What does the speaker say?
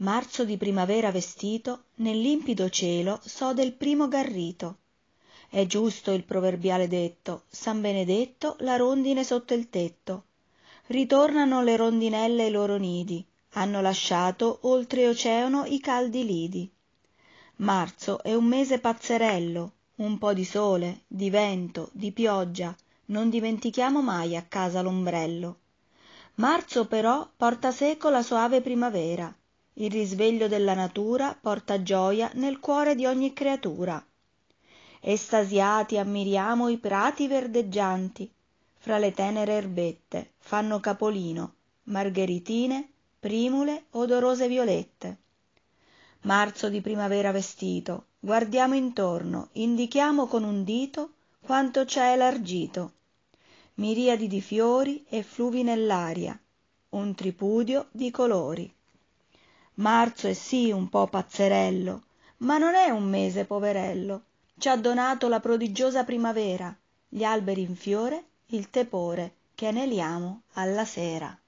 marzo di primavera vestito nel limpido cielo sode il primo garrito è giusto il proverbiale detto san benedetto la rondine sotto il tetto ritornano le rondinelle ai loro nidi hanno lasciato oltre oceano i caldi lidi marzo è un mese pazzerello un po di sole di vento di pioggia non dimentichiamo mai a casa l'ombrello marzo però porta seco la soave primavera il risveglio della natura porta gioia nel cuore di ogni creatura. Estasiati ammiriamo i prati verdeggianti, fra le tenere erbette fanno capolino margheritine, primule, odorose violette. Marzo di primavera vestito, guardiamo intorno, indichiamo con un dito quanto c'è elargito. Miriadi di fiori e fluvi nell'aria, un tripudio di colori. Marzo è sì un po' pazzerello, ma non è un mese poverello. Ci ha donato la prodigiosa primavera, gli alberi in fiore, il tepore che aneliamo alla sera.